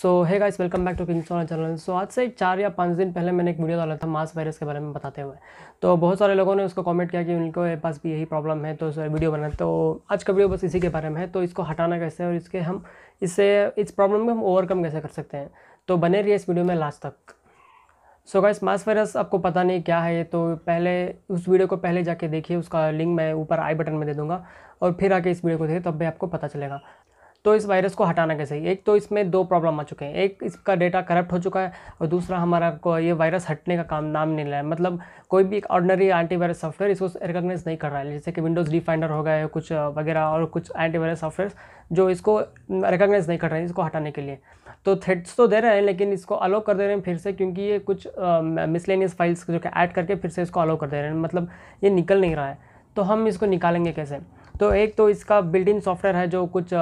सो है guys welcome back to kings on channel so आज से चार या पाँच दिन पहले मैंने एक वीडियो डाला था मास वायरस के बारे में बताते हुए तो बहुत सारे लोगों ने उसको कमेंट किया कि उनके पास भी यही प्रॉब्लम है तो वीडियो बना तो आज का वीडियो बस इसी के बारे में है तो इसको हटाना कैसे और इसके हम इससे इस प्रॉब्लम को हम ओवरकम कैसे कर सकते हैं तो बने रही इस वीडियो में लास्ट तक सो गाइस मास वायरस आपको पता नहीं क्या है तो पहले उस वीडियो को पहले जाके देखिए उसका लिंक मैं ऊपर आई बटन में दे दूँगा और फिर आके इस वीडियो को देखिए तब भी आपको पता चलेगा तो इस वायरस को हटाना कैसे एक तो इसमें दो प्रॉब्लम आ चुके हैं एक इसका डेटा करप्ट हो चुका है और दूसरा हमारा को ये वायरस हटने का काम नाम नहीं लिया है मतलब कोई भी एक ऑर्डनरी एंटीवायरस सॉफ्टवेयर इसको रिकग्नाइज नहीं कर रहा है जैसे कि विंडोज़ डिफाइंडर हो गया कुछ वगैरह और कुछ एंटीवायरस सॉफ्टवेयर जो इसको रिकग्नाइज नहीं कर रहे हैं इसको हटाने के लिए तो थ्रेड्स तो दे रहे हैं लेकिन इसको अलाउ कर दे रहे हैं फिर से क्योंकि ये कुछ मिसलेनियस फाइल्स जो कि ऐड करके फिर से इसको अलाउ कर दे रहे हैं मतलब ये निकल नहीं रहा है तो हम इसको निकालेंगे कैसे तो एक तो इसका बिल्ट इन सॉफ्टवेयर है जो कुछ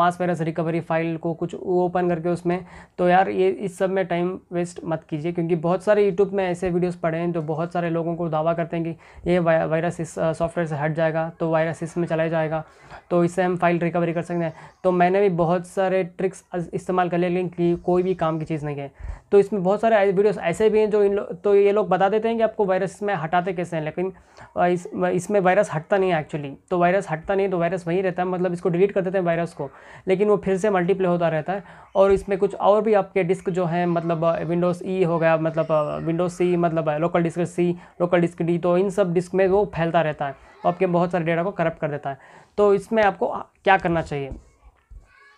मास वायरस रिकवरी फाइल को कुछ ओपन करके उसमें तो यार ये इस सब में टाइम वेस्ट मत कीजिए क्योंकि बहुत सारे यूट्यूब में ऐसे वीडियोस पड़े हैं जो बहुत सारे लोगों को दावा करते हैं कि ये वायरस इस सॉफ्टवेयर से हट जाएगा तो वायरस इसमें चला जाएगा तो इससे हम फाइल रिकवरी कर सकते हैं तो मैंने भी बहुत सारे ट्रिक्स इस्तेमाल कर लेकिन लेकिन कोई भी काम की चीज़ नहीं है तो इसमें बहुत सारे वीडियोस ऐसे भी हैं जो इन लोग तो ये लोग बता देते हैं कि आपको वायरस में हटाते कैसे हैं लेकिन इस इसमें वायरस हटता नहीं है एक्चुअली तो वायरस हट हटता नहीं तो वायरस वहीं रहता है मतलब इसको डिलीट कर देते हैं वायरस को लेकिन वो फिर से मल्टीप्ले होता रहता है और इसमें कुछ और भी आपके डिस्क जो है मतलब विंडोज़ ई e हो गया मतलब विंडोज़ सी मतलब local disk C local disk D तो इन सब डिस्क में वो फैलता रहता है और तो आपके बहुत सारे डेटा को करप्ट कर देता है तो इसमें आपको क्या करना चाहिए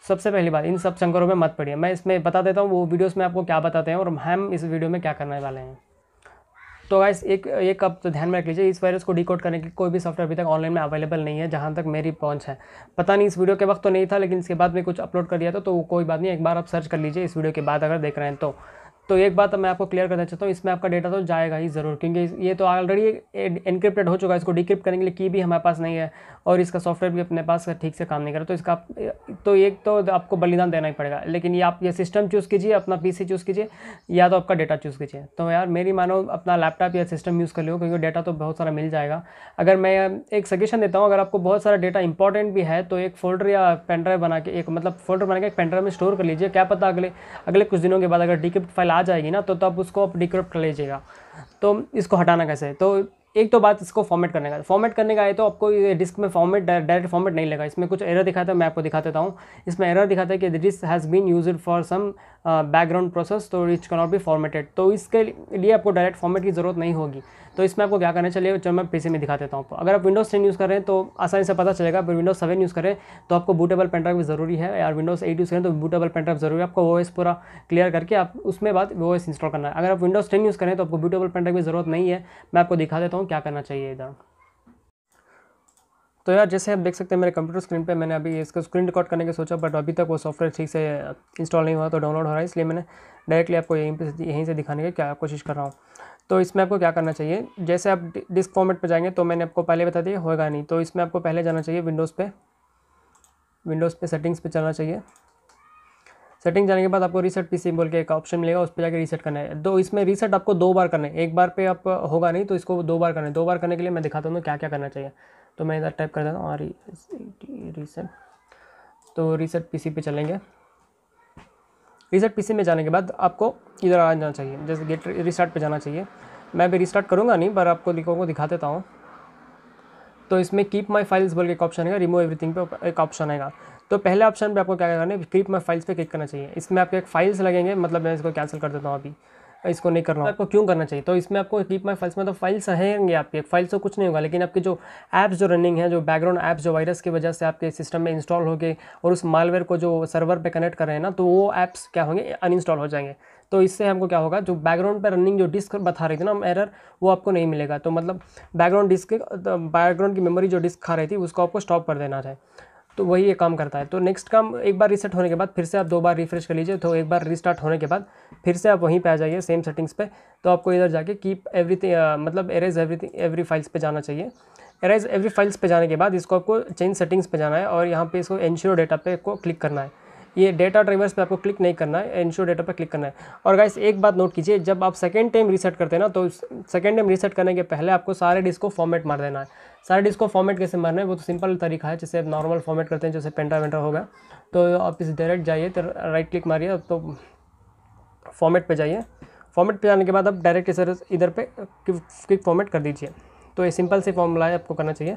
सबसे पहली बात इन सब चंकरों में मत पड़िए मैं इसमें बता देता हूँ वो वीडियोस में आपको क्या बताते हैं और हम इस वीडियो में क्या करने वाले हैं तो गाइस एक एक कब तो ध्यान में रख लीजिए इस वायरस को डिकोड करने की कोई भी सॉफ्टवेयर अभी तक ऑनलाइन में अवेलेबल नहीं है जहाँ तक मेरी पहुँच है पता नहीं इस वीडियो के वक्त तो नहीं था लेकिन इसके बाद में कुछ अपलोड कर दिया था तो कोई बात नहीं एक बार आप सर्च कर लीजिए इस वीडियो के बाद अगर देख रहे हैं तो तो एक बात मैं आपको क्लियर करना चाहता हूँ इसमें आपका डेटा तो जाएगा ही ज़रूर क्योंकि ये तो ऑलरेडी इनक्रिप्टेड हो चुका है इसको डिक्रिप्ट करने के लिए की भी हमारे पास नहीं है और इसका सॉफ्टवेयर भी अपने पास ठीक से काम नहीं कर रहा तो इसका तो एक तो आपको बलिदान देना ही पड़ेगा लेकिन ये आप ये सिस्टम चूज़ कीजिए अपना पी चूज़ कीजिए या तो आपका डेटा चूज़ कीजिए तो यार मेरी मानो अपना लैपटॉप या सिस्टम यूज़ कर लो क्योंकि डेटा तो बहुत सारा मिल जाएगा अगर मैं एक सजेशन देता हूँ अगर आपको बहुत सारा डेटा इंपॉर्टेंट भी है तो एक फोल्डर या पेन ड्राइव बना के एक मतलब फोल्डर बना के एक ड्राइव में स्टोर कर लीजिए क्या पता अगले अगले कुछ दिनों के बाद अगर डिक्रिप्ट फाइल आ जाएगी ना तो तब उसको आप डिक्रिप्ट कर लीजिएगा तो इसको हटाना कैसे तो एक तो बात इसको फॉर्मेट करने का फॉर्मेट करने का है तो आपको ये डिस्क में फॉर्मेट डायरेक्ट फॉर्मेट नहीं लगा इसमें कुछ एरर दिखाता है मैं आपको दिखा देता हूँ इसमें एरर दिखाता है कि this has been use for some background process तो कैन नॉट भी फॉर्मेटेड तो इसके लिए आपको डायरेक्ट फॉर्मेट की ज़रूरत नहीं होगी तो इसमें आपको क्या करना चाहिए चलो मैं पीसी में दिखा देता हूँ अगर आप विंडोज़ टेन यूज़ करें तो आसानी से पता चलेगा अगर विंडोज़ सेवन यूज़ करें तो आपको बूटेबल पेन ड्राइव ज़रूरी है या विंडोज़ एट यूज़ करें तो बूटेबल पेन ड्राइव ज़रूरी है आपको वो पूरा क्लियर करके आप उसमें बाद वो इंस्टॉल करना है अगर आप विंडोज़ टेन यूज़ करें तो आपको बूटेबल पेन ड्राइव की ज़रूरत नहीं है मैं आपको दिखा देता हूँ क्या करना चाहिए इधर तो यार जैसे आप देख सकते हैं मेरे कंप्यूटर स्क्रीन पे मैंने अभी इसका स्क्रीन रिकॉर्ड करने का सोचा बट अभी तक वो सॉफ्टवेयर ठीक से इंस्टॉल uh, नहीं हुआ तो डाउनलोड हो रहा है इसलिए मैंने डायरेक्टली आपको यहीं पर यहीं से दिखाने की क्या कोशिश कर रहा हूँ तो इसमें आपको क्या करना चाहिए जैसे आप डिस्क फॉर्मेट पर जाएंगे तो मैंने आपको पहले बता दिया होगा नहीं तो इसमें आपको पहले जाना चाहिए विंडोज़ पर विंडोज़ पर सेटिंग्स पर चलना चाहिए सेटिंग जाने के बाद आपको रीसेट पीसी बोल के एक ऑप्शन मिलेगा उस पर जाकर रीसेट करना है तो इसमें रीसेट आपको दो बार करना है एक बार पे आप होगा नहीं तो इसको दो बार करना है दो बार करने के लिए मैं दिखाता हूँ क्या क्या करना चाहिए तो मैं इधर टाइप कर देता हूँ रीसेट तो रीसेट पीसी पे चलेंगे रीसेट पीसी में जाने के बाद आपको इधर आ जाना चाहिए जैसे गेट रिस्टार्ट पे जाना चाहिए मैं भी रिस्टार्ट करूँगा नहीं पर आपको लिखो को दिखा देता हूँ तो इसमें कीप माई फाइल्स बोल के एक ऑप्शन आएगा रिमूव एवरीथिंग पे एक ऑप्शन आएगा तो पहले ऑप्शन पे आपको क्या करना है कीप माई फाइल्स पे क्लिक करना चाहिए इसमें आपके एक फाइल्स लगेंगे मतलब मैं इसको कैंसिल कर देता हूँ अभी इसको नहीं करना आपको क्यों करना चाहिए तो इसमें आपको कीप माई फाइल्स में तो फाइल्स रहेंगे आपके फाइल्स तो कुछ नहीं होगा लेकिन आपके जो ऐप्स जो रनिंग है जो बैकग्राउंड ऐप्स जो वायरस की वजह से आपके सिस्टम में इंस्टॉल हो गए और उस मालवेयर को जो सर्वर पर कनेक्ट कर रहे हैं ना तो वो ऐप्स क्या होंगे अनइंस्टॉल हो जाएंगे तो इससे हमको क्या होगा जो बैकग्राउंड पर रनिंग जो डिस्क बता रही थी ना एरर वो आपको नहीं मिलेगा तो मतलब बैकग्राउंड डिस्क बैकग्राउंड की मेमोरी जो डिस्क खा रही थी उसको आपको स्टॉप कर देना चाहिए तो वही ये काम करता है तो नेक्स्ट काम एक बार रीसेट होने के बाद फिर से आप दो बार रिफ्रेश कर लीजिए तो एक बार रिस्टार्ट होने के बाद फिर से आप वहीं पे आ जाइए सेम सेटिंग्स पे तो आपको इधर जाके कीप एवरीथिंग मतलब एरेज एवरीथिंग एवरी फाइल्स पे जाना चाहिए एरेज एवरी फाइल्स पे जाने के बाद इसको आपको चेंज सेटिंग्स पे जाना है और यहाँ पे इसको एनश्योर डेटा पे को क्लिक करना है ये डेटा ड्राइवर्स पे आपको क्लिक नहीं करना है इंश्योर डेटा पे क्लिक करना है और गाइस एक बात नोट कीजिए जब आप सेकेंड टाइम रीसेट करते हैं ना तो सेकेंड टाइम रीसेट करने के पहले आपको सारे डिस्क को फॉर्मेट मार देना है सारे डिस्क को फॉर्मेट कैसे मारना है वो तो सिंपल तरीका है जैसे आप नॉर्मल फॉर्मेट करते हैं जैसे पेंटा वेंटा होगा तो आप इस डायरेक्ट जाइए तो राइट क्लिक मारिए तो फॉर्मेट पर जाइए फॉर्मेट पे जाने के बाद आप डायरेक्ट इस इधर पे क्विक फॉर्मेट कर दीजिए तो ये सिंपल से फॉर्मूला है आपको करना चाहिए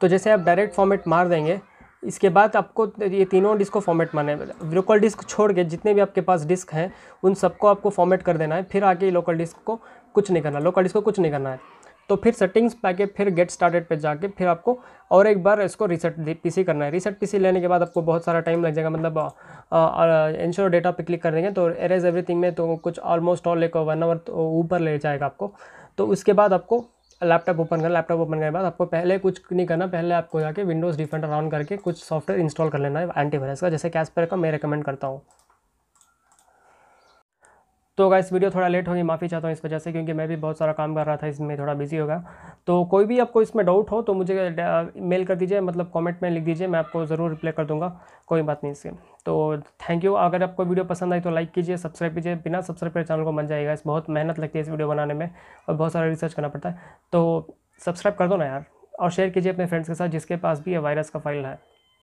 तो जैसे आप डायरेक्ट फॉर्मेट मार देंगे इसके बाद आपको ये तीनों डिस्क को फॉर्मेट मारना है लोकल डिस्क छोड़ के जितने भी आपके पास डिस्क हैं उन सबको आपको फॉर्मेट कर देना है फिर आगे लोकल डिस्क को कुछ नहीं करना लोकल डिस्क को कुछ नहीं करना है तो फिर सेटिंग्स आके फिर गेट स्टार्टेड पे जाके फिर आपको और एक बार इसको रीसेट पीसी करना है रीसेट पीसी लेने के बाद आपको बहुत सारा टाइम लग जाएगा मतलब इंश्योर डेटा पे क्लिक कर देंगे तो एरेज एवरीथिंग में तो कुछ ऑलमोस्ट ऑल एक वन आवर तो ऊपर ले जाएगा आपको तो उसके बाद आपको लैपटॉप ओपन करना लैपटॉप ओपन करने के बाद आपको पहले कुछ नहीं करना पहले आपको जाके विंडोज़ डिफेंडर ऑन करके कुछ सॉफ्टवेयर इंस्टॉल कर लेना है एंटीवायरस का जैसे कैसपर का मैं रिकमेंड करता हूँ तो अगर वीडियो थोड़ा लेट होगी माफ़ी चाहता हूँ इस वजह से क्योंकि मैं भी बहुत सारा काम कर रहा था इसमें थोड़ा बिजी होगा तो कोई भी आपको इसमें डाउट हो तो मुझे मेल uh, कर दीजिए मतलब कमेंट में लिख दीजिए मैं आपको ज़रूर रिप्लाई कर दूंगा कोई बात नहीं इसके तो थैंक यू अगर आपको वीडियो पसंद आई तो लाइक कीजिए सब्सक्राइब कीजिए बिना सब्सक्राइब कर चैनल को मन जाएगा इस बहुत मेहनत लगती है इस वीडियो बनाने में और बहुत सारा रिसर्च करना पड़ता है तो सब्सक्राइब कर दो ना यार और शेयर कीजिए अपने फ्रेंड्स के साथ जिसके पास भी ये वायरस का फाइल है